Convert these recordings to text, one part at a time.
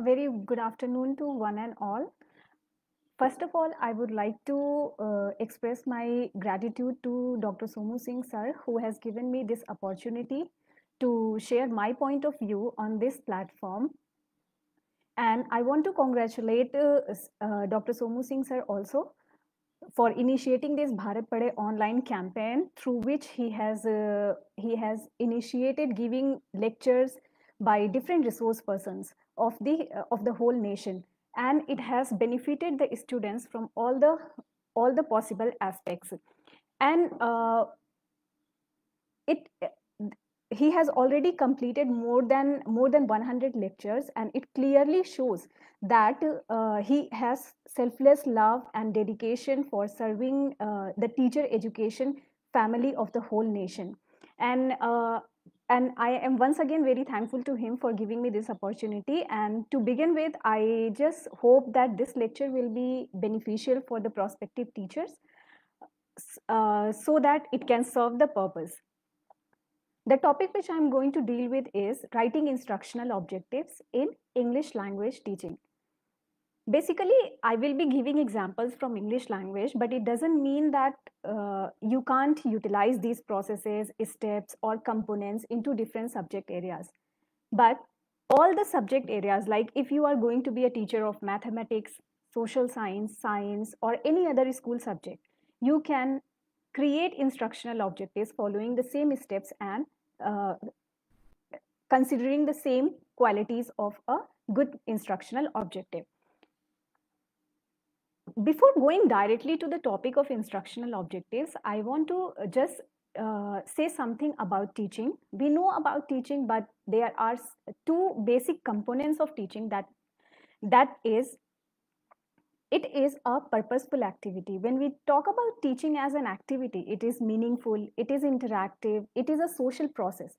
A very good afternoon to one and all. First of all, I would like to uh, express my gratitude to Dr. Somu Singh sir, who has given me this opportunity to share my point of view on this platform. And I want to congratulate uh, uh, Dr. Somu Singh sir also for initiating this Bharat Pade online campaign through which he has uh, he has initiated giving lectures by different resource persons of the of the whole nation and it has benefited the students from all the all the possible aspects and uh, it he has already completed more than more than 100 lectures and it clearly shows that uh, he has selfless love and dedication for serving uh, the teacher education family of the whole nation and uh, and I am once again very thankful to him for giving me this opportunity. And to begin with, I just hope that this lecture will be beneficial for the prospective teachers uh, so that it can serve the purpose. The topic which I'm going to deal with is writing instructional objectives in English language teaching basically i will be giving examples from english language but it doesn't mean that uh, you can't utilize these processes steps or components into different subject areas but all the subject areas like if you are going to be a teacher of mathematics social science science or any other school subject you can create instructional objectives following the same steps and uh, considering the same qualities of a good instructional objective before going directly to the topic of instructional objectives, I want to uh, just uh, say something about teaching. We know about teaching, but there are two basic components of teaching that that is it is a purposeful activity when we talk about teaching as an activity it is meaningful it is interactive it is a social process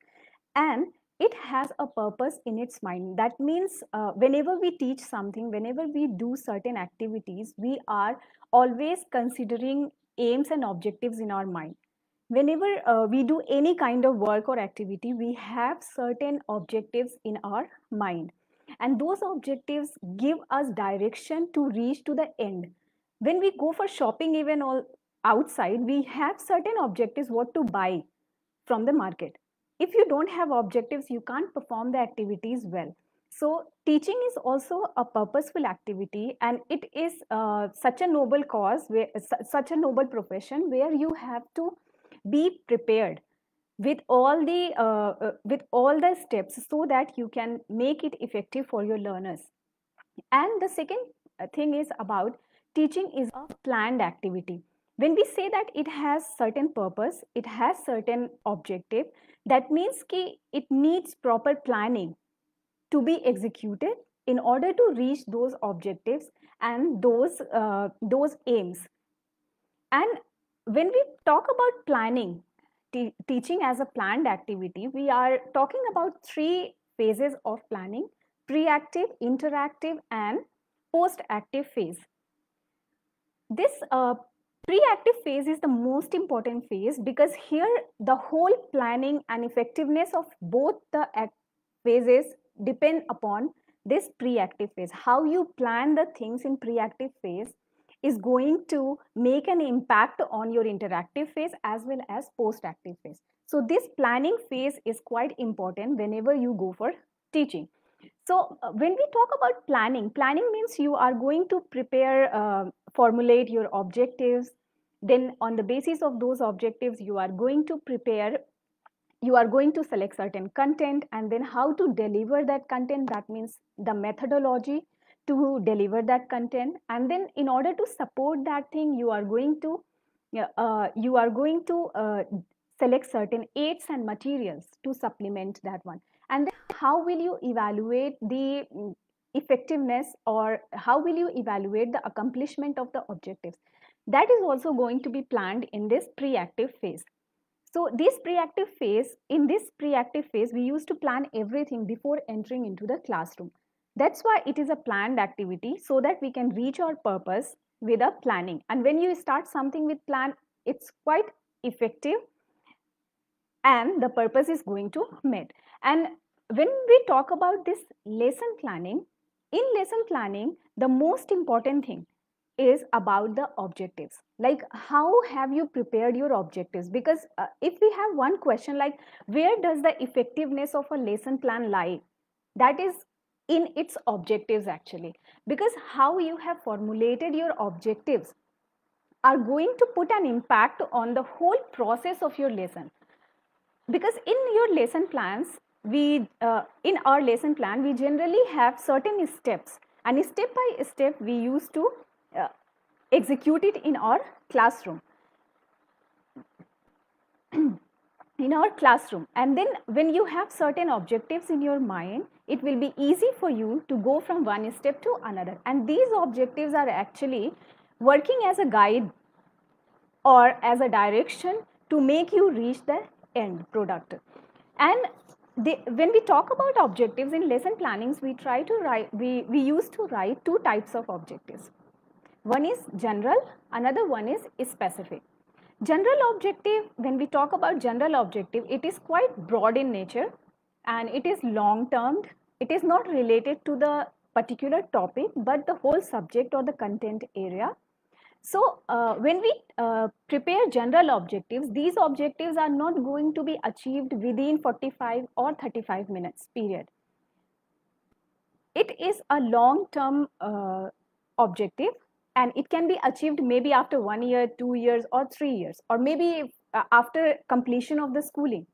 and it has a purpose in its mind. That means uh, whenever we teach something, whenever we do certain activities, we are always considering aims and objectives in our mind. Whenever uh, we do any kind of work or activity, we have certain objectives in our mind. And those objectives give us direction to reach to the end. When we go for shopping, even all outside, we have certain objectives what to buy from the market if you don't have objectives you can't perform the activities well so teaching is also a purposeful activity and it is uh, such a noble cause where, such a noble profession where you have to be prepared with all the uh, uh, with all the steps so that you can make it effective for your learners and the second uh, thing is about teaching is a planned activity when we say that it has certain purpose it has certain objective that means ki it needs proper planning to be executed in order to reach those objectives and those uh, those aims. And when we talk about planning, te teaching as a planned activity, we are talking about three phases of planning: pre-active, interactive, and post-active phase. This uh, pre-active phase is the most important phase because here the whole planning and effectiveness of both the phases depend upon this pre-active phase. How you plan the things in pre-active phase is going to make an impact on your interactive phase as well as post-active phase. So this planning phase is quite important whenever you go for teaching. So uh, when we talk about planning, planning means you are going to prepare, uh, formulate your objectives, then on the basis of those objectives you are going to prepare you are going to select certain content and then how to deliver that content that means the methodology to deliver that content and then in order to support that thing you are going to uh, you are going to uh, select certain aids and materials to supplement that one and then how will you evaluate the mm, effectiveness or how will you evaluate the accomplishment of the objectives that is also going to be planned in this pre-active phase. So this pre-active phase, in this pre-active phase, we used to plan everything before entering into the classroom. That's why it is a planned activity so that we can reach our purpose with a planning. And when you start something with plan, it's quite effective and the purpose is going to meet. And when we talk about this lesson planning, in lesson planning, the most important thing is about the objectives like how have you prepared your objectives because uh, if we have one question like where does the effectiveness of a lesson plan lie that is in its objectives actually because how you have formulated your objectives are going to put an impact on the whole process of your lesson because in your lesson plans we uh, in our lesson plan we generally have certain steps and step by step we used to execute it in our classroom. in our classroom and then when you have certain objectives in your mind it will be easy for you to go from one step to another and these objectives are actually working as a guide or as a direction to make you reach the end product and they, when we talk about objectives in lesson plannings we try to write we, we used to write two types of objectives one is general, another one is specific. General objective, when we talk about general objective, it is quite broad in nature and it is long-termed. It is not related to the particular topic, but the whole subject or the content area. So uh, when we uh, prepare general objectives, these objectives are not going to be achieved within 45 or 35 minutes period. It is a long-term uh, objective and it can be achieved maybe after one year two years or three years or maybe uh, after completion of the schooling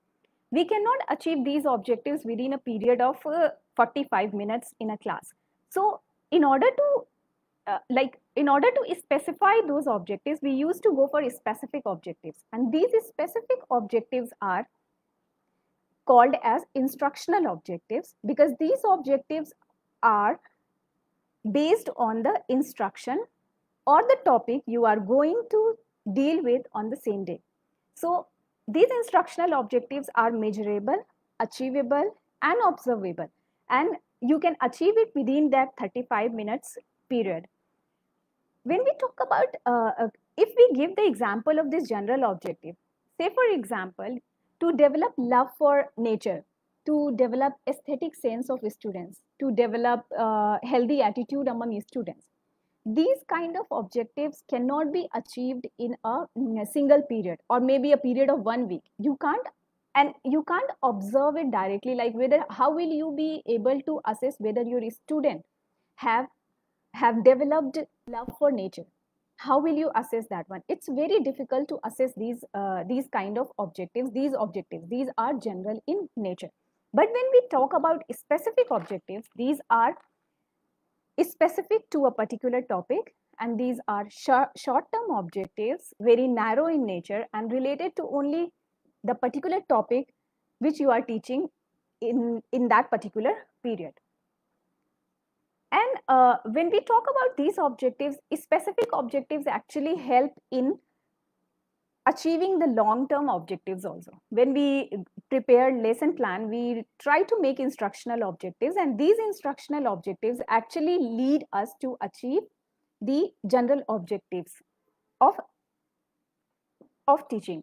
we cannot achieve these objectives within a period of uh, 45 minutes in a class so in order to uh, like in order to specify those objectives we used to go for specific objectives and these specific objectives are called as instructional objectives because these objectives are based on the instruction or the topic you are going to deal with on the same day. So these instructional objectives are measurable, achievable and observable and you can achieve it within that 35 minutes period. When we talk about, uh, uh if we give the example of this general objective, say for example, to develop love for nature, to develop aesthetic sense of students, to develop uh, healthy attitude among students these kind of objectives cannot be achieved in a, in a single period or maybe a period of one week you can't and you can't observe it directly like whether how will you be able to assess whether your student have have developed love for nature how will you assess that one it's very difficult to assess these uh, these kind of objectives these objectives these are general in nature but when we talk about specific objectives these are is specific to a particular topic and these are sh short-term objectives, very narrow in nature and related to only the particular topic which you are teaching in, in that particular period. And uh, when we talk about these objectives, specific objectives actually help in achieving the long term objectives also when we prepare lesson plan we try to make instructional objectives and these instructional objectives actually lead us to achieve the general objectives of of teaching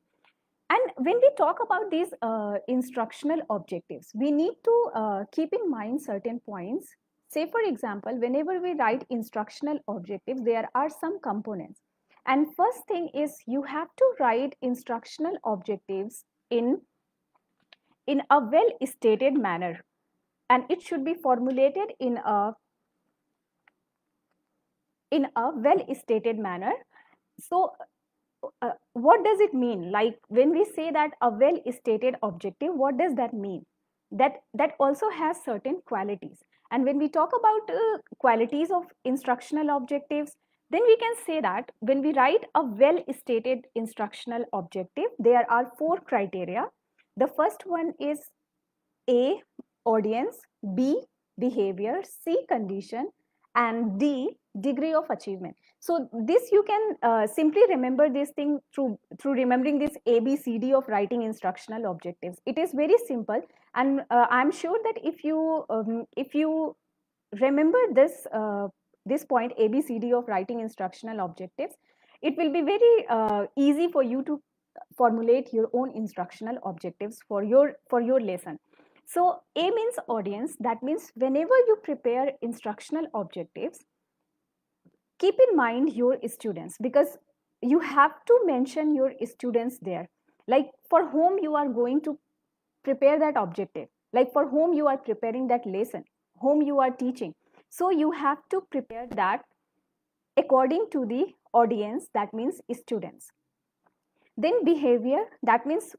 and when we talk about these uh, instructional objectives we need to uh, keep in mind certain points say for example whenever we write instructional objectives there are some components and first thing is you have to write instructional objectives in, in a well stated manner and it should be formulated in a in a well stated manner so uh, what does it mean like when we say that a well stated objective what does that mean that that also has certain qualities and when we talk about uh, qualities of instructional objectives then we can say that when we write a well-stated instructional objective, there are four criteria. The first one is A, audience, B, behavior, C, condition, and D, degree of achievement. So this you can uh, simply remember this thing through, through remembering this A, B, C, D of writing instructional objectives. It is very simple and uh, I'm sure that if you, um, if you remember this uh, this point ABCD of writing instructional objectives, it will be very uh, easy for you to formulate your own instructional objectives for your for your lesson. So A means audience. That means whenever you prepare instructional objectives, keep in mind your students because you have to mention your students there. Like for whom you are going to prepare that objective, like for whom you are preparing that lesson, whom you are teaching. So you have to prepare that according to the audience, that means students. Then behavior, that means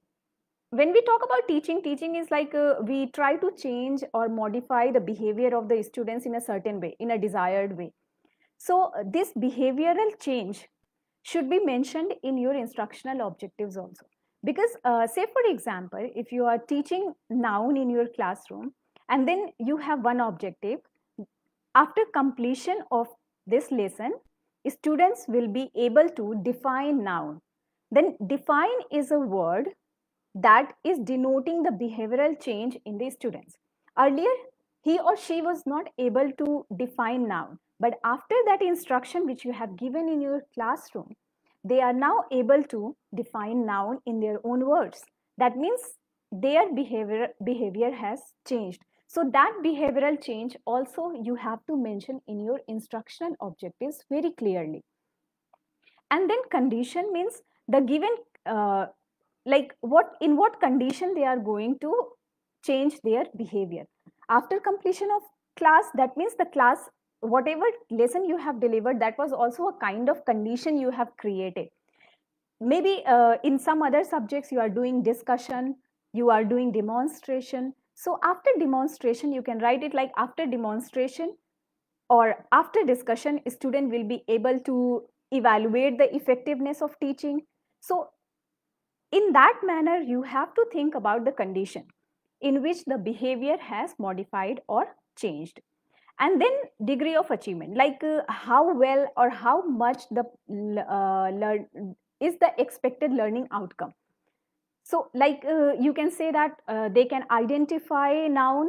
when we talk about teaching, teaching is like uh, we try to change or modify the behavior of the students in a certain way, in a desired way. So this behavioral change should be mentioned in your instructional objectives also. Because uh, say for example, if you are teaching noun in your classroom and then you have one objective after completion of this lesson, students will be able to define noun. Then define is a word that is denoting the behavioral change in the students. Earlier, he or she was not able to define noun. But after that instruction which you have given in your classroom, they are now able to define noun in their own words. That means their behavior, behavior has changed. So that behavioral change also you have to mention in your instructional objectives very clearly. And then condition means the given, uh, like what in what condition they are going to change their behavior. After completion of class, that means the class, whatever lesson you have delivered, that was also a kind of condition you have created. Maybe uh, in some other subjects you are doing discussion, you are doing demonstration, so after demonstration, you can write it like after demonstration or after discussion, student will be able to evaluate the effectiveness of teaching. So in that manner, you have to think about the condition in which the behavior has modified or changed. And then degree of achievement, like uh, how well or how much the uh, learn is the expected learning outcome so like uh, you can say that uh, they can identify noun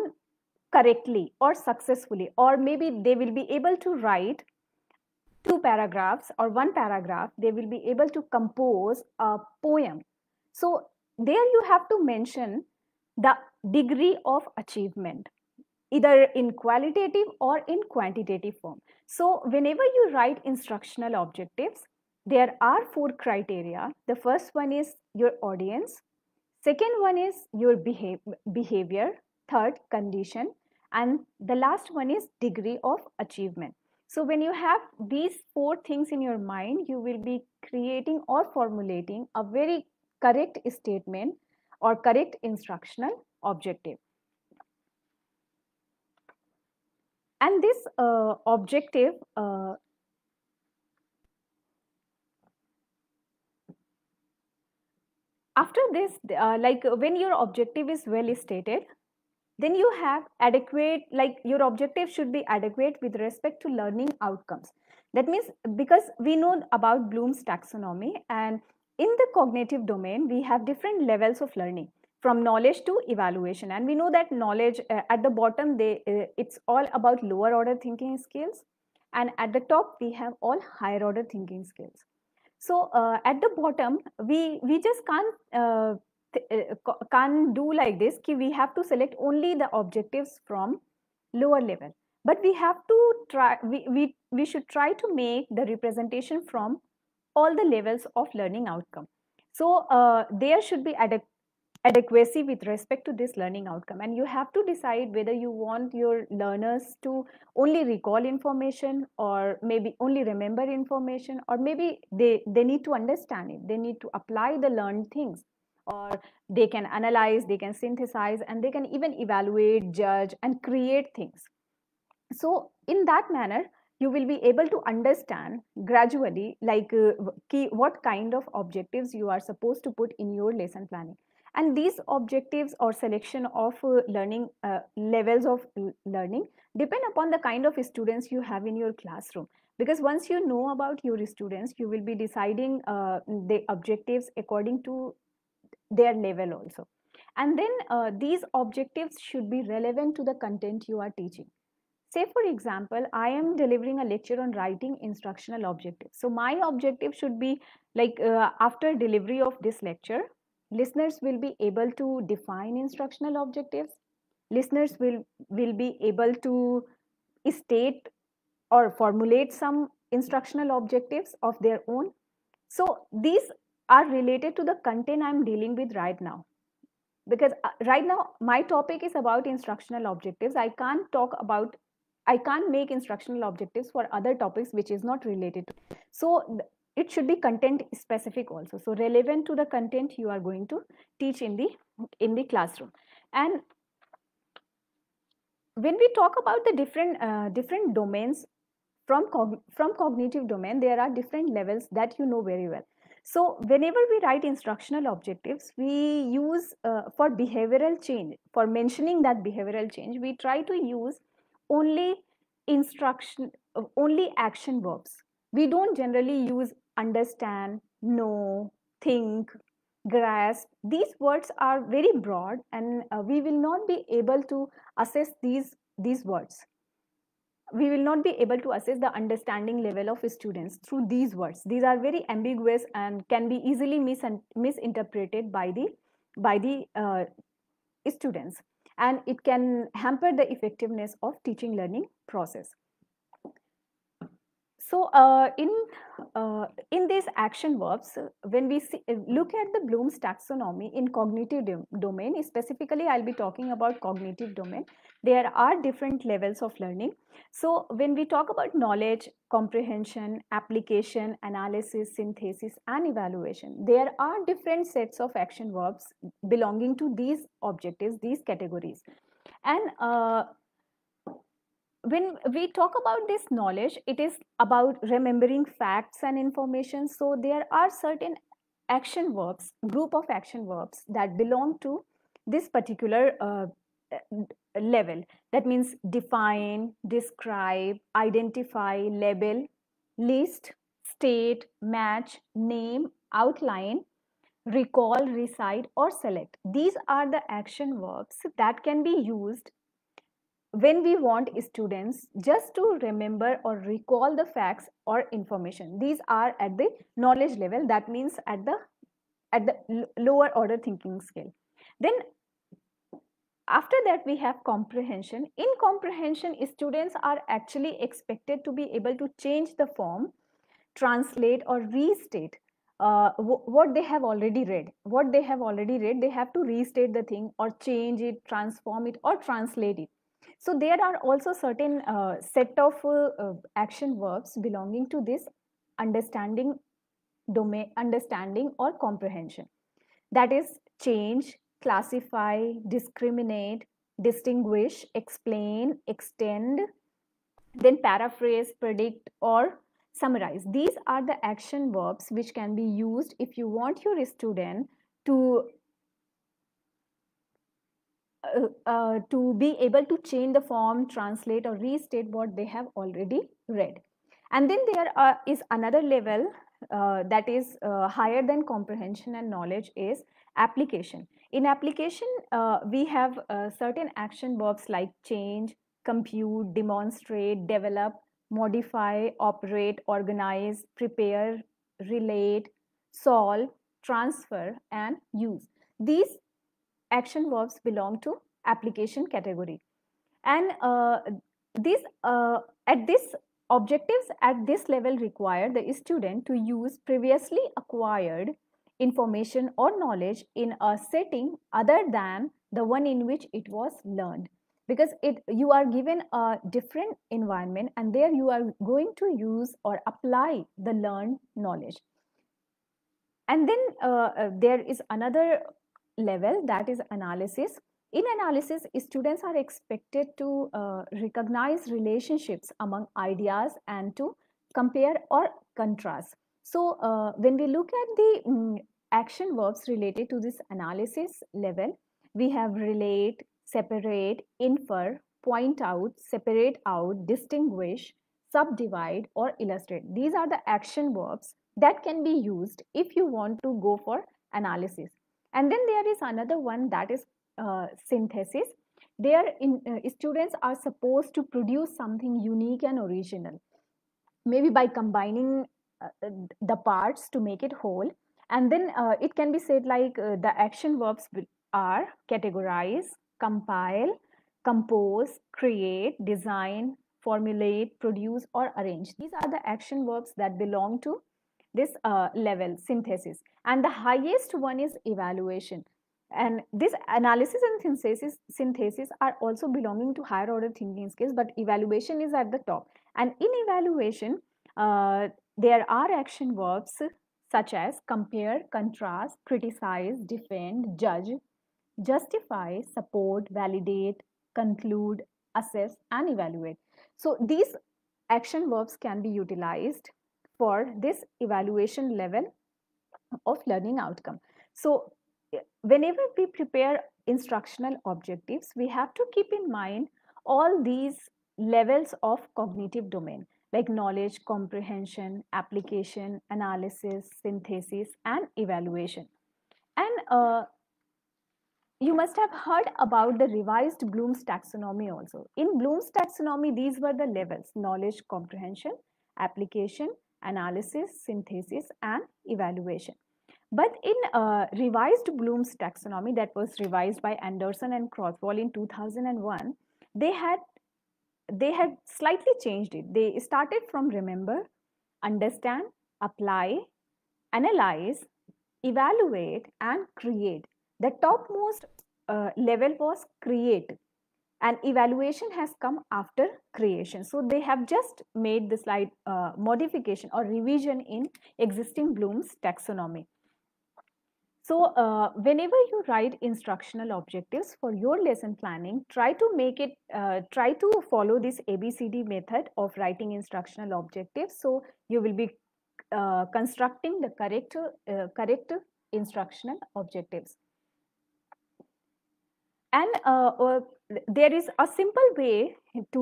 correctly or successfully or maybe they will be able to write two paragraphs or one paragraph they will be able to compose a poem so there you have to mention the degree of achievement either in qualitative or in quantitative form so whenever you write instructional objectives there are four criteria the first one is your audience Second one is your behavior, third condition, and the last one is degree of achievement. So when you have these four things in your mind, you will be creating or formulating a very correct statement or correct instructional objective. And this uh, objective uh, after this uh, like uh, when your objective is well stated then you have adequate like your objective should be adequate with respect to learning outcomes that means because we know about bloom's taxonomy and in the cognitive domain we have different levels of learning from knowledge to evaluation and we know that knowledge uh, at the bottom they uh, it's all about lower order thinking skills and at the top we have all higher order thinking skills so uh, at the bottom, we, we just can't, uh, uh can't do like this. We have to select only the objectives from lower level. But we have to try, we, we, we should try to make the representation from all the levels of learning outcome. So uh, there should be adequate adequacy with respect to this learning outcome and you have to decide whether you want your learners to only recall information or maybe only remember information or maybe they they need to understand it they need to apply the learned things or they can analyze they can synthesize and they can even evaluate judge and create things so in that manner you will be able to understand gradually like uh, key, what kind of objectives you are supposed to put in your lesson planning and these objectives or selection of uh, learning uh, levels of learning depend upon the kind of students you have in your classroom because once you know about your students you will be deciding uh, the objectives according to their level also and then uh, these objectives should be relevant to the content you are teaching say for example i am delivering a lecture on writing instructional objectives so my objective should be like uh, after delivery of this lecture listeners will be able to define instructional objectives listeners will will be able to state or formulate some instructional objectives of their own so these are related to the content i'm dealing with right now because uh, right now my topic is about instructional objectives i can't talk about i can't make instructional objectives for other topics which is not related to so it should be content specific also so relevant to the content you are going to teach in the in the classroom and when we talk about the different uh, different domains from cog from cognitive domain there are different levels that you know very well so whenever we write instructional objectives, we use uh, for behavioral change, for mentioning that behavioral change, we try to use only instruction, uh, only action verbs. We don't generally use understand, know, think, grasp. These words are very broad and uh, we will not be able to assess these, these words. We will not be able to assess the understanding level of students through these words. These are very ambiguous and can be easily mis misinterpreted by the, by the uh, students and it can hamper the effectiveness of teaching learning process. So uh, in uh, in these action verbs, when we see, uh, look at the Bloom's taxonomy in cognitive domain, specifically I'll be talking about cognitive domain. There are different levels of learning. So when we talk about knowledge, comprehension, application, analysis, synthesis and evaluation, there are different sets of action verbs belonging to these objectives, these categories. And uh, when we talk about this knowledge, it is about remembering facts and information. So there are certain action verbs, group of action verbs that belong to this particular uh, level. That means define, describe, identify, label, list, state, match, name, outline, recall, recite, or select. These are the action verbs that can be used when we want students just to remember or recall the facts or information these are at the knowledge level that means at the at the lower order thinking scale then after that we have comprehension in comprehension students are actually expected to be able to change the form translate or restate uh, what they have already read what they have already read they have to restate the thing or change it transform it or translate it so there are also certain uh, set of uh, uh, action verbs belonging to this understanding domain, understanding or comprehension. That is change, classify, discriminate, distinguish, explain, extend, then paraphrase, predict or summarize. These are the action verbs which can be used if you want your student to uh, uh, to be able to change the form, translate, or restate what they have already read. And then there is another level uh, that is uh, higher than comprehension and knowledge is application. In application, uh, we have certain action verbs like change, compute, demonstrate, develop, modify, operate, organize, prepare, relate, solve, transfer, and use. These action verbs belong to application category. And uh, these, uh, at this objectives at this level require the student to use previously acquired information or knowledge in a setting other than the one in which it was learned because it you are given a different environment and there you are going to use or apply the learned knowledge and then uh, uh there is another level that is analysis in analysis students are expected to uh, recognize relationships among ideas and to compare or contrast so uh, when we look at the um, action verbs related to this analysis level we have relate separate infer point out separate out distinguish subdivide or illustrate these are the action verbs that can be used if you want to go for analysis and then there is another one that is uh, synthesis. There in, uh, students are supposed to produce something unique and original, maybe by combining uh, uh the parts to make it whole. And then uh, it can be said like uh, the action verbs are categorize, compile, compose, create, design, formulate, produce, or arrange. These are the action verbs that belong to this uh, level synthesis and the highest one is evaluation and this analysis and synthesis synthesis are also belonging to higher order thinking skills but evaluation is at the top and in evaluation uh, there are action verbs such as compare contrast criticize defend judge justify support validate conclude assess and evaluate so these action verbs can be utilized for this evaluation level of learning outcome. So eh, whenever we prepare instructional objectives, we have to keep in mind all these levels of cognitive domain like knowledge, comprehension, application, analysis, synthesis, and evaluation. And uh, you must have heard about the revised Bloom's taxonomy also. In Bloom's taxonomy, these were the levels, knowledge, comprehension, application, analysis, synthesis and evaluation. But in uh, revised Bloom's taxonomy that was revised by Anderson and Crosswall in 2001, they had they had slightly changed it. They started from remember, understand, apply, analyze, evaluate and create. The topmost uh, level was create and evaluation has come after creation so they have just made the slight uh, modification or revision in existing bloom's taxonomy so uh, whenever you write instructional objectives for your lesson planning try to make it uh, try to follow this abcd method of writing instructional objectives so you will be uh, constructing the correct uh, correct instructional objectives and uh, uh there is a simple way to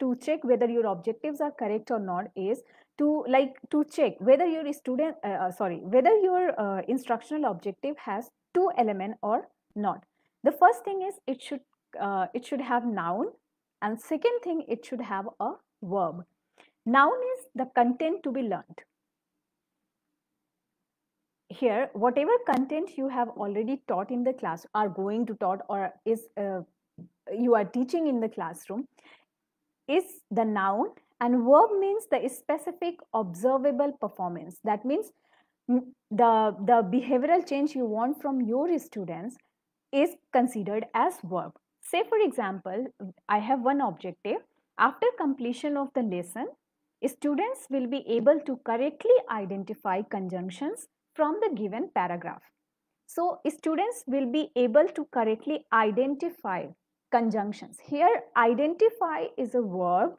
to check whether your objectives are correct or not is to like to check whether your student uh, uh, sorry whether your uh, instructional objective has two element or not the first thing is it should uh, it should have noun and second thing it should have a verb noun is the content to be learned here whatever content you have already taught in the class are going to taught or is uh, you are teaching in the classroom is the noun and verb means the specific observable performance that means the the behavioral change you want from your students is considered as verb say for example i have one objective after completion of the lesson students will be able to correctly identify conjunctions from the given paragraph so students will be able to correctly identify conjunctions. Here, identify is a verb,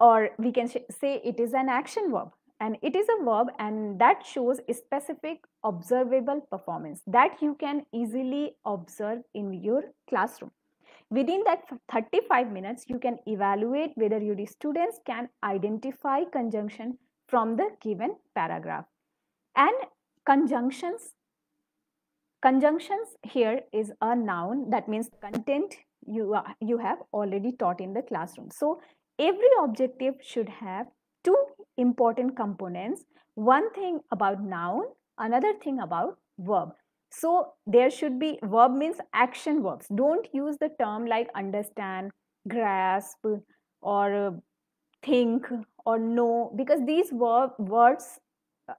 or we can say it is an action verb. And it is a verb, and that shows specific observable performance that you can easily observe in your classroom. Within that 35 minutes, you can evaluate whether your students can identify conjunction from the given paragraph. And conjunctions Conjunctions here is a noun that means content you, are, you have already taught in the classroom. So every objective should have two important components. One thing about noun, another thing about verb. So there should be verb means action verbs. Don't use the term like understand, grasp or uh, think or know because these verb, words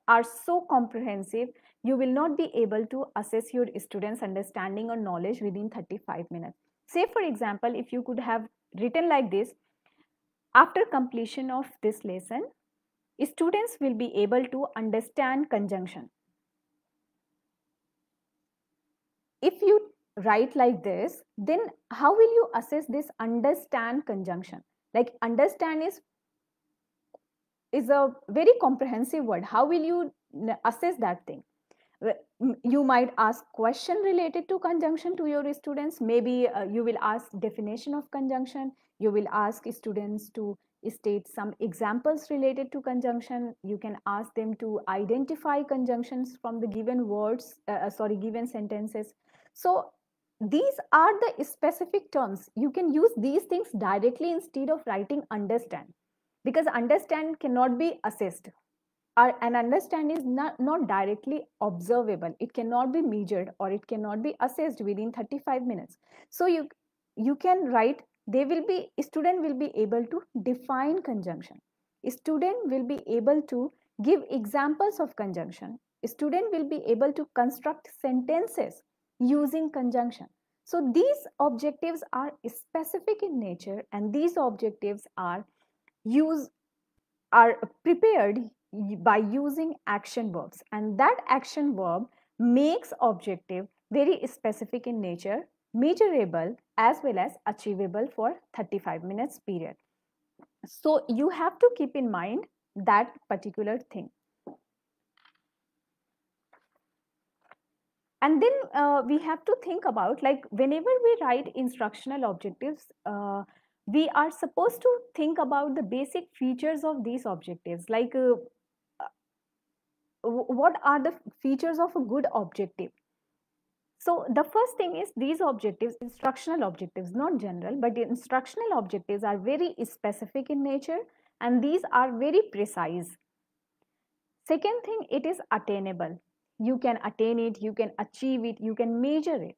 are so comprehensive you will not be able to assess your students understanding or knowledge within 35 minutes say for example if you could have written like this after completion of this lesson students will be able to understand conjunction if you write like this then how will you assess this understand conjunction like understand is is a very comprehensive word how will you assess that thing you might ask question related to conjunction to your students maybe uh, you will ask definition of conjunction you will ask students to state some examples related to conjunction you can ask them to identify conjunctions from the given words uh, uh sorry given sentences so these are the specific terms you can use these things directly instead of writing understand because understand cannot be assessed our, an understand is not, not directly observable it cannot be measured or it cannot be assessed within 35 minutes so you you can write they will be student will be able to define conjunction student will be able to give examples of conjunction student will be able to construct sentences using conjunction so these objectives are specific in nature and these objectives are used are prepared by using action verbs and that action verb makes objective very specific in nature measurable as well as achievable for 35 minutes period so you have to keep in mind that particular thing and then uh, we have to think about like whenever we write instructional objectives uh, we are supposed to think about the basic features of these objectives like uh, what are the features of a good objective so the first thing is these objectives instructional objectives not general but the instructional objectives are very specific in nature and these are very precise second thing it is attainable you can attain it you can achieve it you can measure it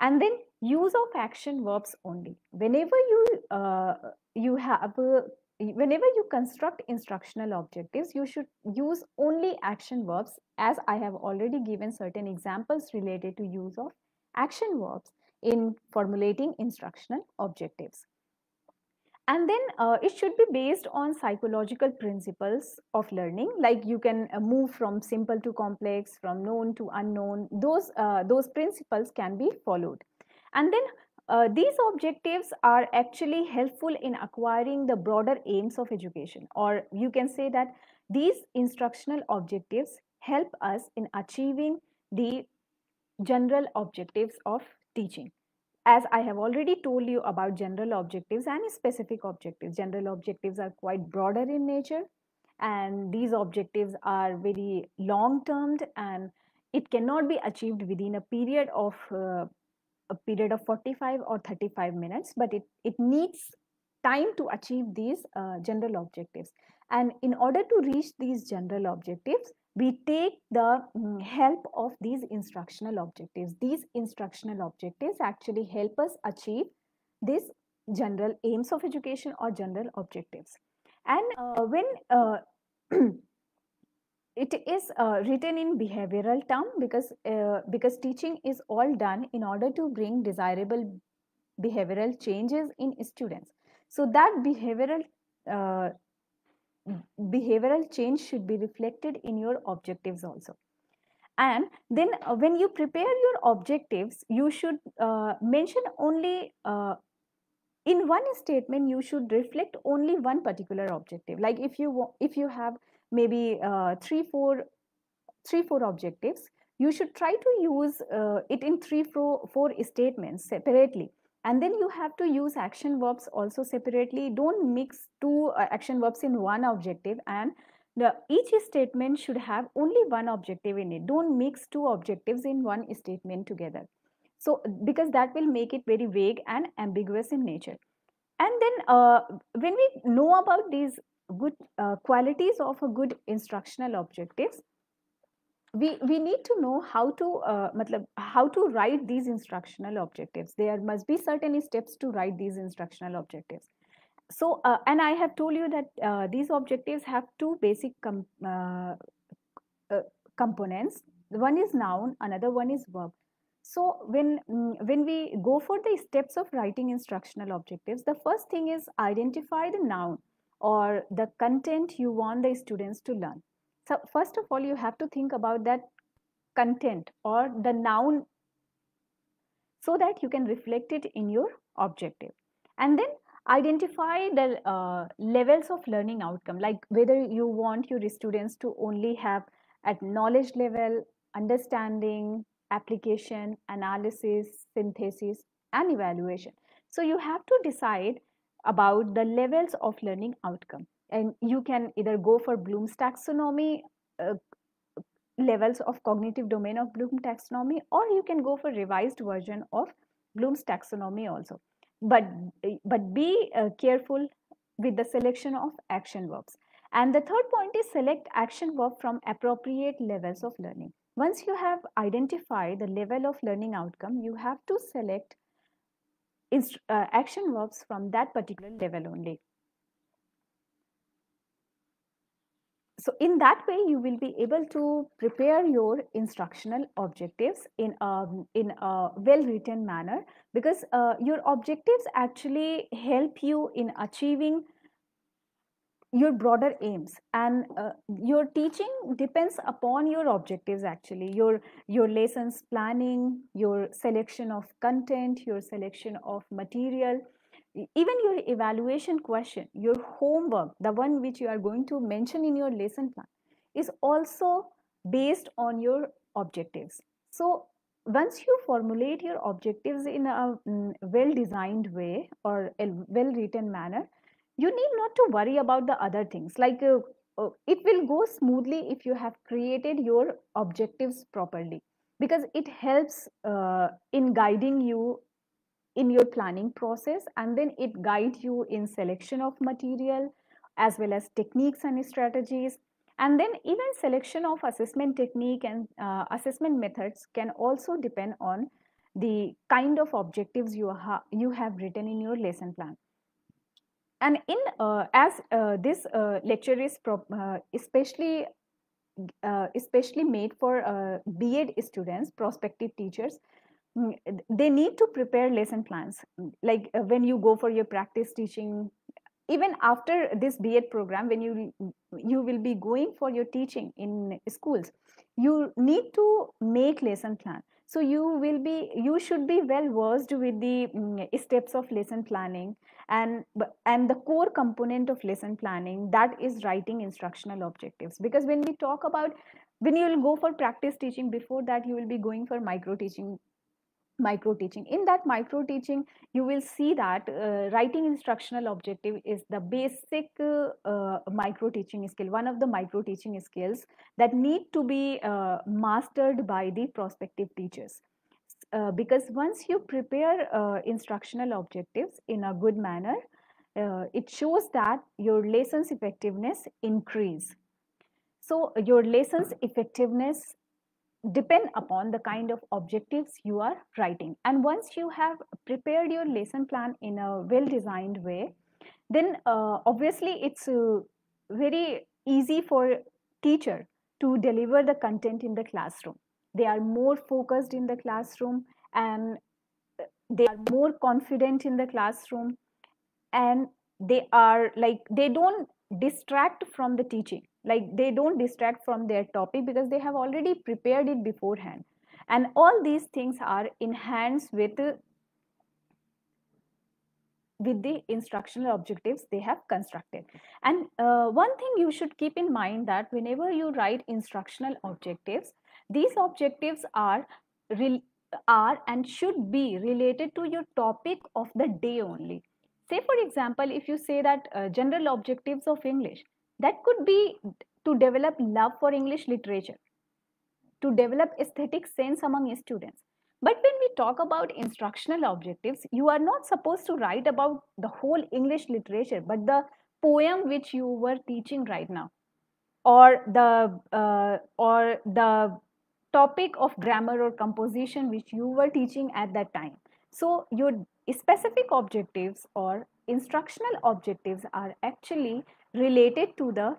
and then use of action verbs only whenever you uh, you have a whenever you construct instructional objectives you should use only action verbs as i have already given certain examples related to use of action verbs in formulating instructional objectives and then uh, it should be based on psychological principles of learning like you can uh, move from simple to complex from known to unknown those uh, those principles can be followed and then uh, these objectives are actually helpful in acquiring the broader aims of education, or you can say that these instructional objectives help us in achieving the general objectives of teaching. As I have already told you about general objectives and specific objectives, general objectives are quite broader in nature, and these objectives are very long term and it cannot be achieved within a period of uh, a period of 45 or 35 minutes, but it, it needs time to achieve these uh, general objectives. And in order to reach these general objectives, we take the mm, help of these instructional objectives. These instructional objectives actually help us achieve these general aims of education or general objectives. And uh, when uh, it is uh, written in behavioral term because uh, because teaching is all done in order to bring desirable behavioral changes in students so that behavioral uh, behavioral change should be reflected in your objectives also and then uh, when you prepare your objectives you should uh, mention only uh, in one statement you should reflect only one particular objective like if you if you have maybe uh, three, four, three, four objectives, you should try to use uh, it in three, four, four statements separately. And then you have to use action verbs also separately. Don't mix two uh, action verbs in one objective and the, each statement should have only one objective in it. Don't mix two objectives in one statement together. So because that will make it very vague and ambiguous in nature. And then uh, when we know about these good uh, qualities of a good instructional objectives we we need to know how to uh, matlab, how to write these instructional objectives there must be certain steps to write these instructional objectives so uh, and i have told you that uh, these objectives have two basic com uh, uh, components one is noun another one is verb so when mm, when we go for the steps of writing instructional objectives the first thing is identify the noun or the content you want the students to learn. So first of all, you have to think about that content or the noun so that you can reflect it in your objective. And then identify the uh, levels of learning outcome, like whether you want your students to only have at knowledge level, understanding, application, analysis, synthesis, and evaluation. So you have to decide about the levels of learning outcome. And you can either go for Bloom's taxonomy, uh, levels of cognitive domain of Bloom taxonomy, or you can go for revised version of Bloom's taxonomy also. But, but be uh, careful with the selection of action verbs. And the third point is select action verb from appropriate levels of learning. Once you have identified the level of learning outcome, you have to select is uh, action works from that particular level only. So in that way, you will be able to prepare your instructional objectives in a, in a well-written manner because uh, your objectives actually help you in achieving your broader aims and uh, your teaching depends upon your objectives actually your your lessons planning your selection of content your selection of material even your evaluation question your homework the one which you are going to mention in your lesson plan is also based on your objectives so once you formulate your objectives in a mm, well designed way or a well written manner you need not to worry about the other things like uh, uh, it will go smoothly if you have created your objectives properly because it helps uh, in guiding you in your planning process and then it guides you in selection of material as well as techniques and strategies and then even selection of assessment technique and uh, assessment methods can also depend on the kind of objectives you, ha you have written in your lesson plan and in uh, as uh, this uh, lecture is uh, especially uh, especially made for uh, B.Ed students, prospective teachers, mm, they need to prepare lesson plans. Like when you go for your practice teaching, even after this B.Ed program, when you you will be going for your teaching in schools, you need to make lesson plan so you will be you should be well versed with the um, steps of lesson planning and and the core component of lesson planning that is writing instructional objectives because when we talk about when you will go for practice teaching before that you will be going for micro teaching micro teaching in that micro teaching you will see that uh, writing instructional objective is the basic uh, uh, micro teaching skill one of the micro teaching skills that need to be uh, mastered by the prospective teachers uh, because once you prepare uh, instructional objectives in a good manner, uh, it shows that your lessons effectiveness increase. So your lessons effectiveness depend upon the kind of objectives you are writing. And once you have prepared your lesson plan in a well-designed way, then uh, obviously it's uh, very easy for teacher to deliver the content in the classroom they are more focused in the classroom and they are more confident in the classroom and they are like they don't distract from the teaching like they don't distract from their topic because they have already prepared it beforehand and all these things are enhanced with with the instructional objectives they have constructed and uh, one thing you should keep in mind that whenever you write instructional objectives these objectives are, are and should be related to your topic of the day only. Say for example, if you say that uh, general objectives of English, that could be to develop love for English literature, to develop aesthetic sense among students. But when we talk about instructional objectives, you are not supposed to write about the whole English literature, but the poem which you were teaching right now, or the uh, or the topic of grammar or composition which you were teaching at that time. So your specific objectives or instructional objectives are actually related to the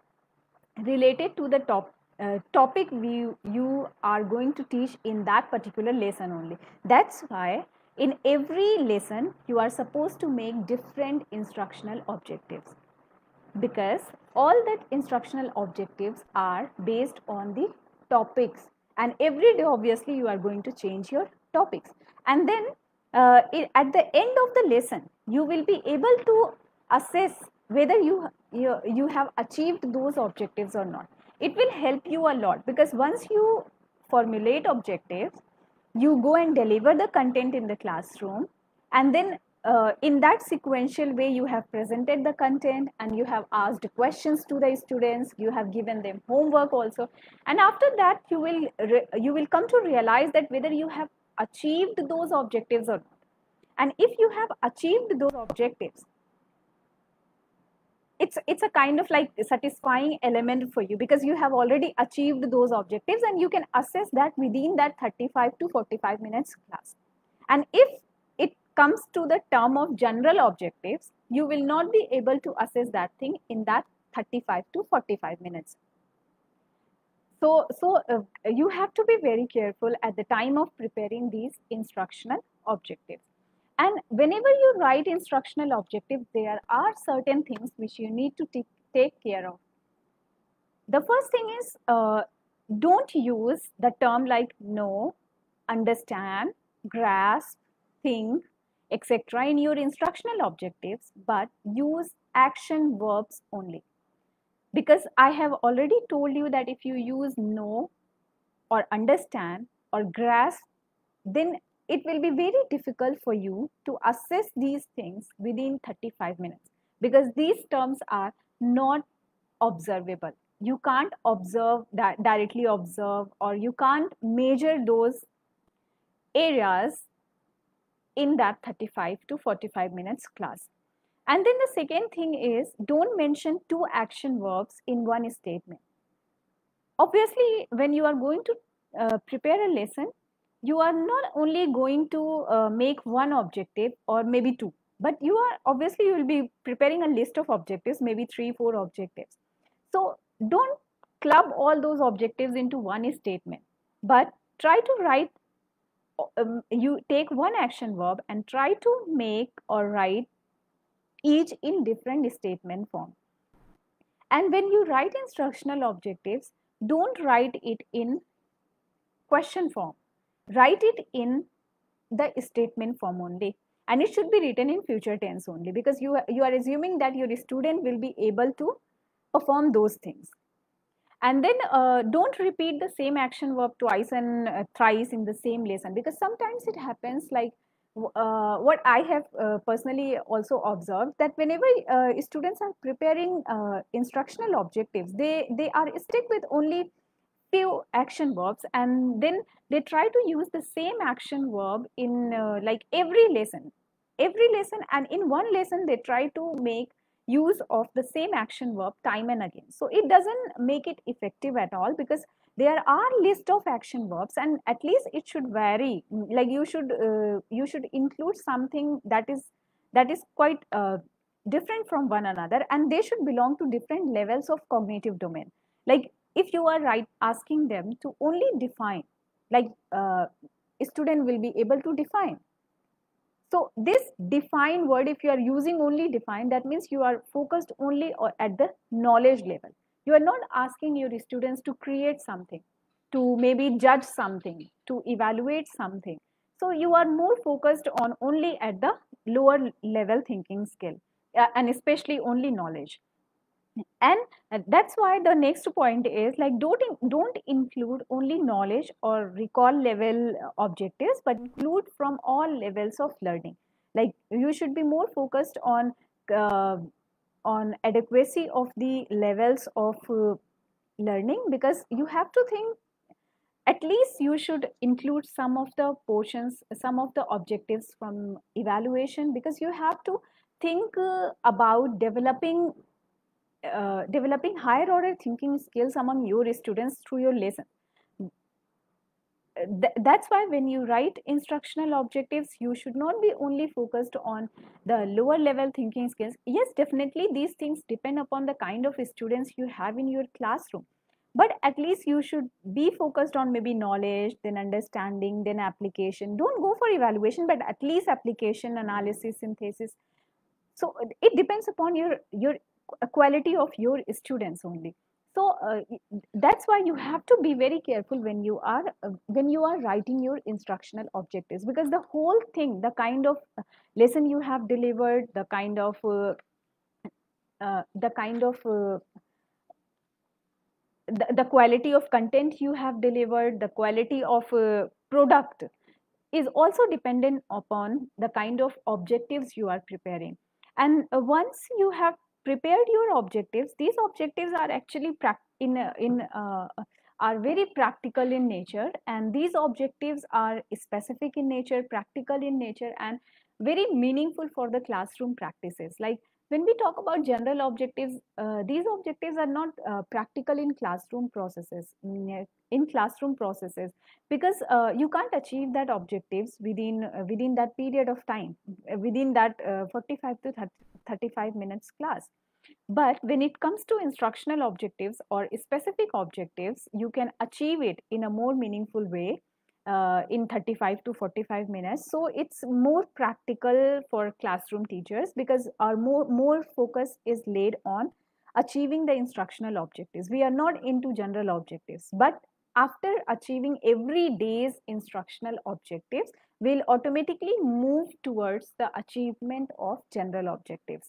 related to the top uh, topic we you are going to teach in that particular lesson only that's why in every lesson you are supposed to make different instructional objectives because all that instructional objectives are based on the topics and every day obviously you are going to change your topics and then uh, it, at the end of the lesson you will be able to assess whether you, you you have achieved those objectives or not it will help you a lot because once you formulate objectives you go and deliver the content in the classroom and then uh, in that sequential way you have presented the content and you have asked questions to the students you have given them homework also and after that you will you will come to realize that whether you have achieved those objectives or not and if you have achieved those objectives it's it's a kind of like satisfying element for you because you have already achieved those objectives and you can assess that within that 35 to 45 minutes class and if comes to the term of general objectives, you will not be able to assess that thing in that 35 to 45 minutes. So, so uh, you have to be very careful at the time of preparing these instructional objectives. And whenever you write instructional objectives, there are certain things which you need to take care of. The first thing is uh, don't use the term like know, understand, grasp, think, etc. in your instructional objectives, but use action verbs only. Because I have already told you that if you use know or understand or grasp, then it will be very difficult for you to assess these things within 35 minutes because these terms are not observable. You can't observe that directly observe or you can't measure those areas in that 35 to 45 minutes class. And then the second thing is don't mention two action verbs in one statement. Obviously, when you are going to uh, prepare a lesson, you are not only going to uh, make one objective or maybe two, but you are obviously you will be preparing a list of objectives, maybe three, four objectives. So don't club all those objectives into one statement, but try to write um, you take one action verb and try to make or write each in different statement form. And when you write instructional objectives, don't write it in question form. Write it in the statement form only. And it should be written in future tense only because you, you are assuming that your student will be able to perform those things and then uh, don't repeat the same action verb twice and uh, thrice in the same lesson because sometimes it happens like uh, what I have uh, personally also observed that whenever uh, students are preparing uh, instructional objectives, they, they are stick with only few action verbs and then they try to use the same action verb in like every lesson, every lesson and in one lesson they try to make use of the same action verb time and again. So it doesn't make it effective at all because there are list of action verbs and at least it should vary like you should uh, you should include something that is that is quite uh, different from one another and they should belong to different levels of cognitive domain like if you are right asking them to only define like uh, a student will be able to define so this define word, if you are using only define, that means you are focused only at the knowledge level. You are not asking your students to create something, to maybe judge something, to evaluate something. So you are more focused on only at the lower level thinking skill uh, and especially only knowledge and uh, that's why the next point is like don't in, don't include only knowledge or recall level uh, objectives but include from all levels of learning like you should be more focused on uh, on adequacy of the levels of uh, learning because you have to think at least you should include some of the portions some of the objectives from evaluation because you have to think uh, about developing uh, developing higher order thinking skills among your students through your lesson. Th that's why when you write instructional objectives, you should not be only focused on the lower level thinking skills. Yes, definitely these things depend upon the kind of students you have in your classroom. But at least you should be focused on maybe knowledge, then understanding, then application. Don't go for evaluation, but at least application, analysis, synthesis. So it depends upon your, your quality of your students only so uh, that's why you have to be very careful when you are uh, when you are writing your instructional objectives because the whole thing the kind of uh, lesson you have delivered the kind of uh, uh the kind of uh, the, the quality of content you have delivered the quality of product is also dependent upon the kind of objectives you are preparing and once you have prepared your objectives these objectives are actually in in uh, are very practical in nature and these objectives are specific in nature practical in nature and very meaningful for the classroom practices like when we talk about general objectives, uh, these objectives are not uh, practical in classroom processes. In uh, classroom processes, because uh, you can't achieve that objectives within uh, within that period of time, uh, within that 45 to 30, 35 minutes class. But when it comes to instructional objectives or specific objectives, you can achieve it in a more meaningful way uh, in 35 to 45 minutes. So it's more practical for classroom teachers because our more, more focus is laid on achieving the instructional objectives. We are not into general objectives, but after achieving every day's instructional objectives, we'll automatically move towards the achievement of general objectives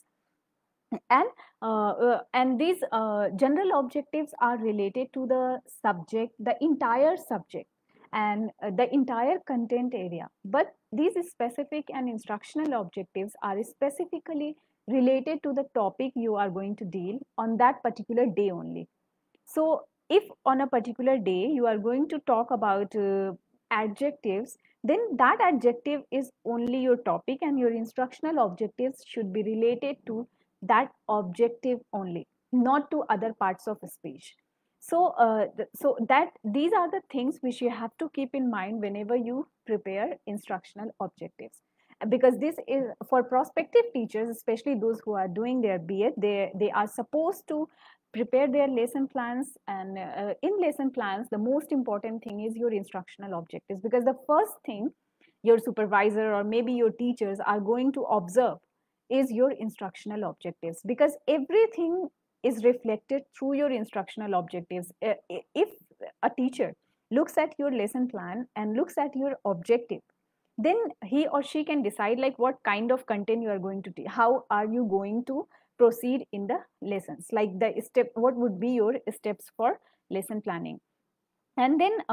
and uh, uh, and these uh, general objectives are related to the subject the entire subject and uh, the entire content area. But these specific and instructional objectives are specifically related to the topic you are going to deal on that particular day only. So if on a particular day you are going to talk about uh, adjectives, then that adjective is only your topic and your instructional objectives should be related to that objective only, not to other parts of speech so uh, th so that these are the things which you have to keep in mind whenever you prepare instructional objectives because this is for prospective teachers especially those who are doing their BA they they are supposed to prepare their lesson plans and uh, in lesson plans the most important thing is your instructional objectives because the first thing your supervisor or maybe your teachers are going to observe is your instructional objectives because everything is reflected through your instructional objectives. If a teacher looks at your lesson plan and looks at your objective, then he or she can decide like what kind of content you are going to how are you going to proceed in the lessons, like the step, what would be your steps for lesson planning. And then uh,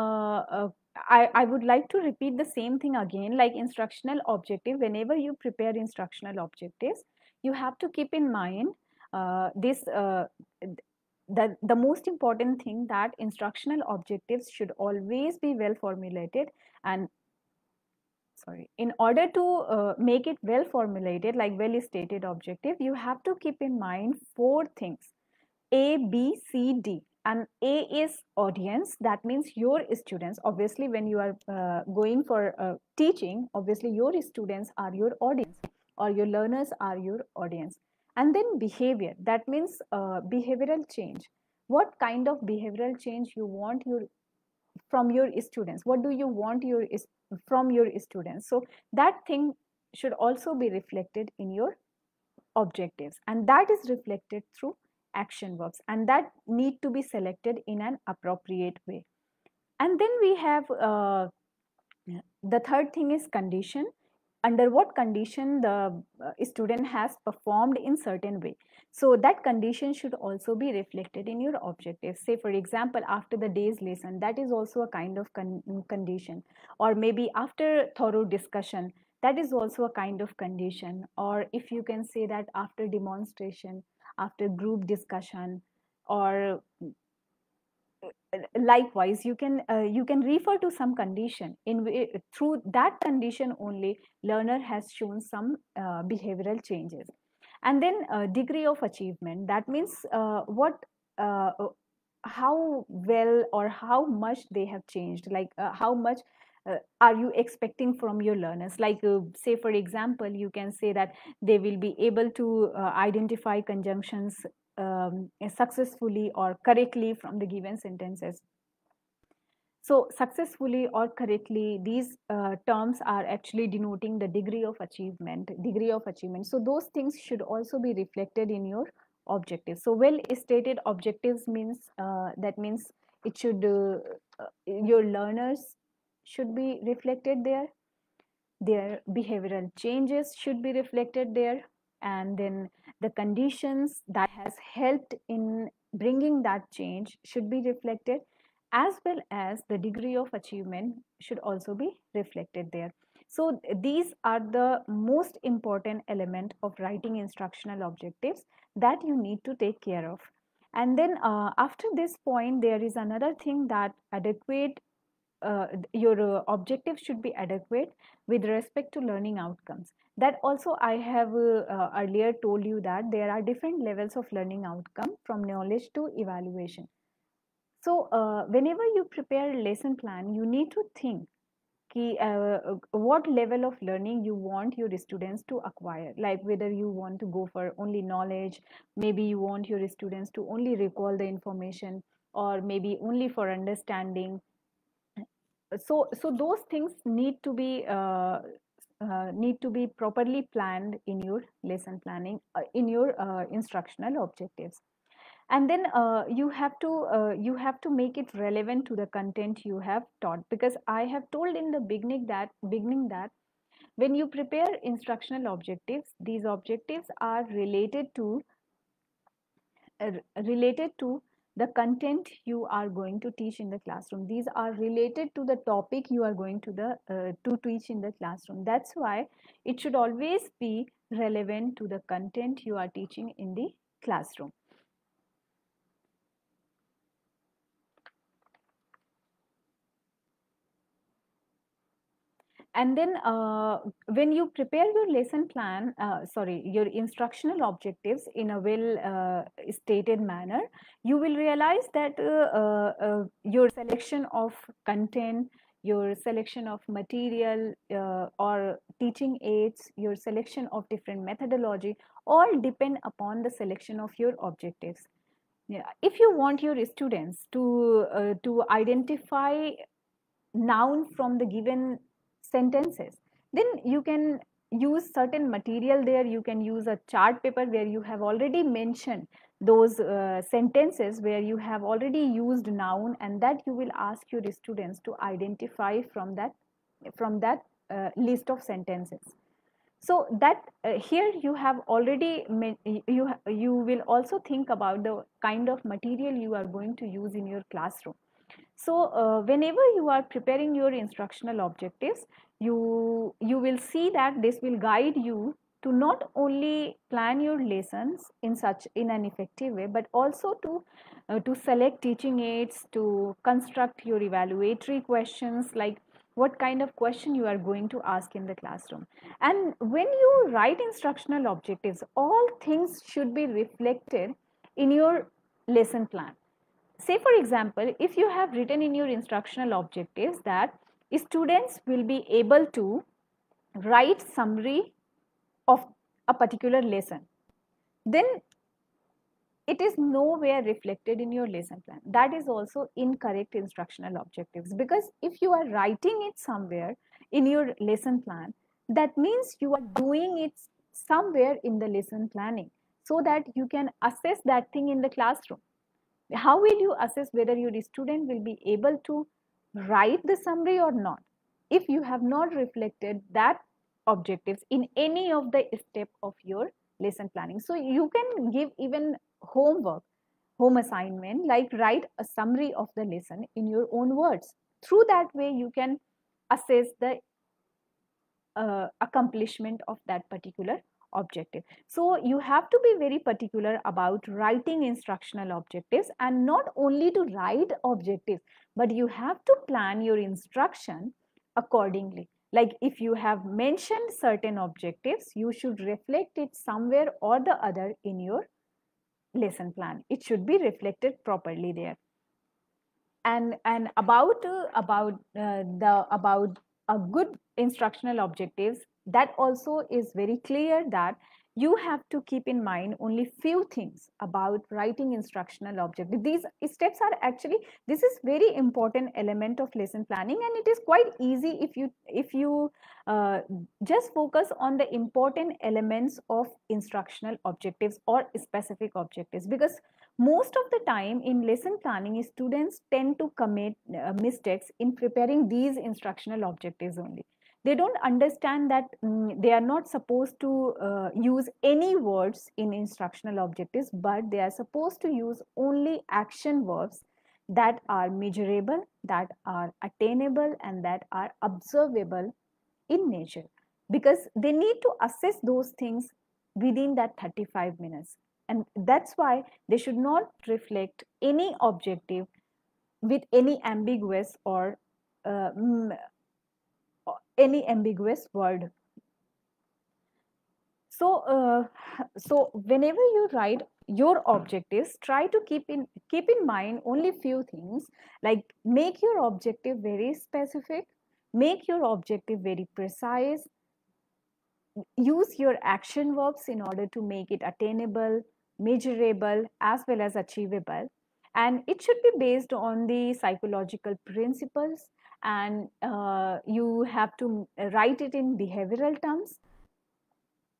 uh, I, I would like to repeat the same thing again, like instructional objective. Whenever you prepare instructional objectives, you have to keep in mind uh, this uh, the, the most important thing that instructional objectives should always be well formulated and sorry in order to uh, make it well formulated like well stated objective you have to keep in mind four things a b c d and a is audience that means your students obviously when you are uh, going for uh, teaching obviously your students are your audience or your learners are your audience and then behavior, that means uh, behavioral change. What kind of behavioral change you want your from your students? What do you want your from your students? So that thing should also be reflected in your objectives and that is reflected through action verbs and that need to be selected in an appropriate way and then we have uh, the third thing is condition under what condition the uh, student has performed in certain way so that condition should also be reflected in your objectives say for example after the day's lesson that is also a kind of con mm, condition or maybe after thorough discussion that is also a kind of condition or if you can say that after demonstration after group discussion or mm, likewise you can uh, you can refer to some condition in through that condition only learner has shown some uh, behavioral changes and then uh, degree of achievement that means uh, what uh, how well or how much they have changed like uh, how much are you expecting from your learners like say for example you can say that they will be able to identify conjunctions um, successfully or correctly from the given sentences. So successfully or correctly, these uh, terms are actually denoting the degree of achievement, degree of achievement. So those things should also be reflected in your objectives. So well stated objectives means uh, that means it should uh, uh, your learners should be reflected there. Their behavioral changes should be reflected there and then the conditions that has helped in bringing that change should be reflected as well as the degree of achievement should also be reflected there so these are the most important element of writing instructional objectives that you need to take care of and then uh, after this point there is another thing that adequate uh, your uh, objective should be adequate with respect to learning outcomes that also i have uh, earlier told you that there are different levels of learning outcome from knowledge to evaluation so uh, whenever you prepare a lesson plan you need to think ki, uh, uh, what level of learning you want your students to acquire like whether you want to go for only knowledge maybe you want your students to only recall the information or maybe only for understanding so so those things need to be uh, uh, need to be properly planned in your lesson planning, uh, in your uh, instructional objectives. And then uh, you have to you have to make it relevant to the content you have taught because I have told in the beginning that beginning that when you prepare instructional objectives, these objectives are related to related to the content you are going to teach in the classroom these are related to the topic you are going to the uh, to teach in the classroom that's why it should always be relevant to the content you are teaching in the classroom and then uh, when you prepare your lesson plan uh, sorry your instructional objectives in a well uh, stated manner you will realize that uh, uh, uh, your selection of content your selection of material or teaching aids your selection of different methodology all depend upon the selection of your objectives yeah. if you want your students to to identify noun from the given sentences then you can use certain material there you can use a chart paper where you have already mentioned those uh, sentences where you have already used noun and that you will ask your students to identify from that from that uh, list of sentences so that uh, here you have already you you will also think about the kind of material you are going to use in your classroom so, uh, whenever you are preparing your instructional objectives, you, you will see that this will guide you to not only plan your lessons in such in an effective way but also to uh, to select teaching aids to construct your evaluatory questions like what kind of question you are going to ask in the classroom and when you write instructional objectives all things should be reflected in your lesson plan say for example, if you have written in your instructional objectives that students will be able to write summary of a particular lesson, then it is nowhere reflected in your lesson plan. That is also incorrect instructional objectives because if you are writing it somewhere in your lesson plan, that means you are doing it somewhere in the lesson planning so that you can assess that thing in the classroom how will you assess whether your student will be able to write the summary or not if you have not reflected that objectives in any of the step of your lesson planning so you can give even homework home assignment like write a summary of the lesson in your own words through that way you can assess the uh, accomplishment of that particular objective. So you have to be very particular about writing instructional objectives and not only to write objectives, but you have to plan your instruction accordingly. Like if you have mentioned certain objectives, you should reflect it somewhere or the other in your lesson plan. It should be reflected properly there. And, and about uh, about uh, the about a good instructional objectives that also is very clear that you have to keep in mind only few things about writing instructional objectives. these steps are actually this is very important element of lesson planning and it is quite easy if you if you uh, just focus on the important elements of instructional objectives or specific objectives because most of the time in lesson planning students tend to commit uh, mistakes in preparing these instructional objectives only they don't understand that mm, they are not supposed to uh, use any words in instructional objectives but they are supposed to use only action verbs that are measurable that are attainable and that are observable in nature because they need to assess those things within that 35 minutes and that's why they should not reflect any objective with any ambiguous or uh, mm, any ambiguous word so uh, so whenever you write your hmm. objectives try to keep in keep in mind only few things like make your objective very specific make your objective very precise use your action verbs in order to make it attainable measurable as well as achievable and it should be based on the psychological principles and uh, you have to uh, write it in behavioral terms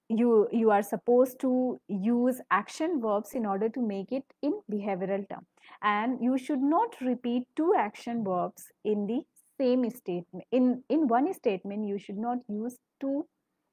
you you are supposed to use action verbs in order to make it in behavioral term and you should not repeat two action verbs in the same statement in in one statement you should not use two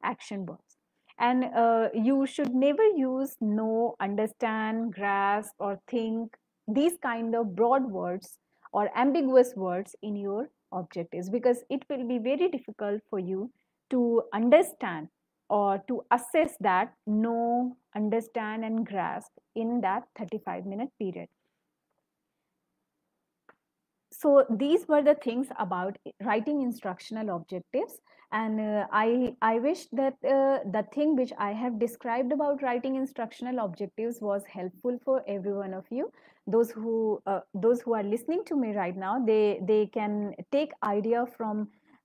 action verbs and uh, you should never use know understand grasp or think these kind of broad words or ambiguous words in your object is because it will be very difficult for you to understand or to assess that know understand and grasp in that 35 minute period so these were the things about writing instructional objectives and uh, i i wish that uh, the thing which i have described about writing instructional objectives was helpful for every one of you those who uh, those who are listening to me right now they they can take idea from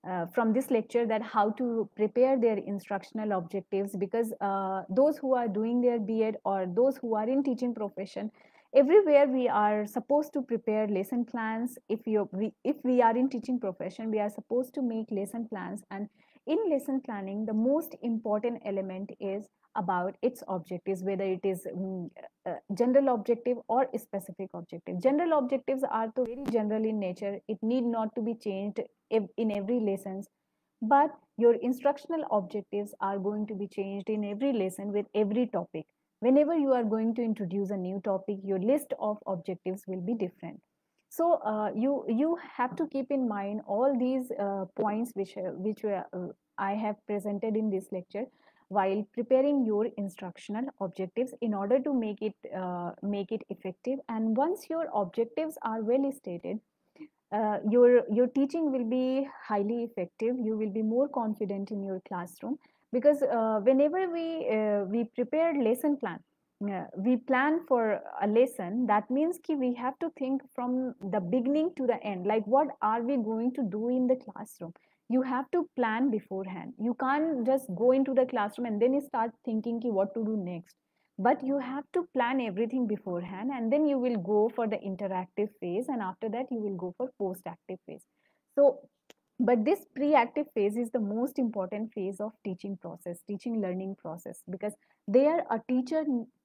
uh, from this lecture that how to prepare their instructional objectives because uh, those who are doing their BEd or those who are in teaching profession everywhere we are supposed to prepare lesson plans if you we, if we are in teaching profession we are supposed to make lesson plans and in lesson planning the most important element is about its objectives whether it is um, uh, general objective or specific objective general objectives are to very general in nature it need not to be changed in every lessons but your instructional objectives are going to be changed in every lesson with every topic whenever you are going to introduce a new topic your list of objectives will be different so uh, you you have to keep in mind all these uh, points which uh, which were, uh, uh, i have presented in this lecture while preparing your instructional objectives in order to make it uh, make it effective and once your objectives are well stated your your teaching will be highly effective you will be more confident in your classroom because uh, whenever we uh, we prepare lesson plan uh, we plan for a lesson that means ki we have to think from the beginning to the end like what are we going to do in the classroom you have to plan beforehand you can't just go into the classroom and then you start thinking ki what to do next but you have to plan everything beforehand and then you will go for the interactive phase and after that you will go for post active phase so but this pre-active phase is the most important phase of teaching process teaching learning process because there a teacher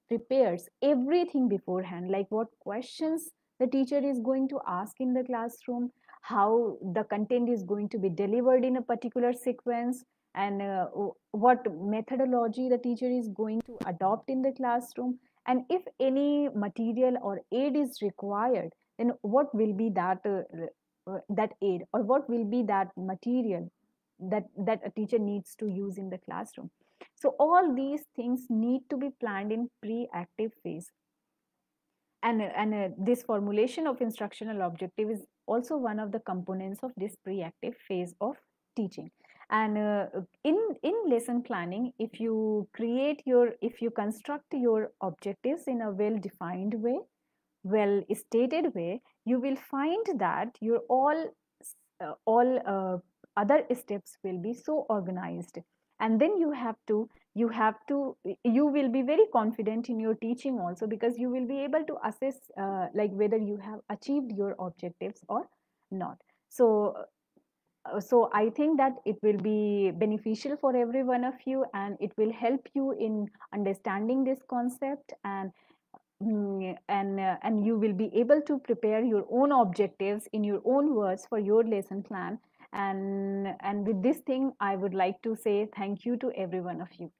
prepares everything beforehand like what questions the teacher is going to ask in the classroom how the content is going to be delivered in a particular sequence and uh, what methodology the teacher is going to adopt in the classroom and if any material or aid is required then what will be that uh, uh, that aid or what will be that material that that a teacher needs to use in the classroom so all these things need to be planned in pre-active phase and and uh, this formulation of instructional objective is also one of the components of this pre-active phase of teaching and uh, in in lesson planning if you create your if you construct your objectives in a well defined way well stated way you will find that your all uh, all uh, other steps will be so organized and then you have to you have to you will be very confident in your teaching also because you will be able to assess uh, like whether you have achieved your objectives or not so uh, so i think that it will be beneficial for every one of you and it will help you in understanding this concept and Mm, and uh, and you will be able to prepare your own objectives in your own words for your lesson plan and and with this thing i would like to say thank you to every one of you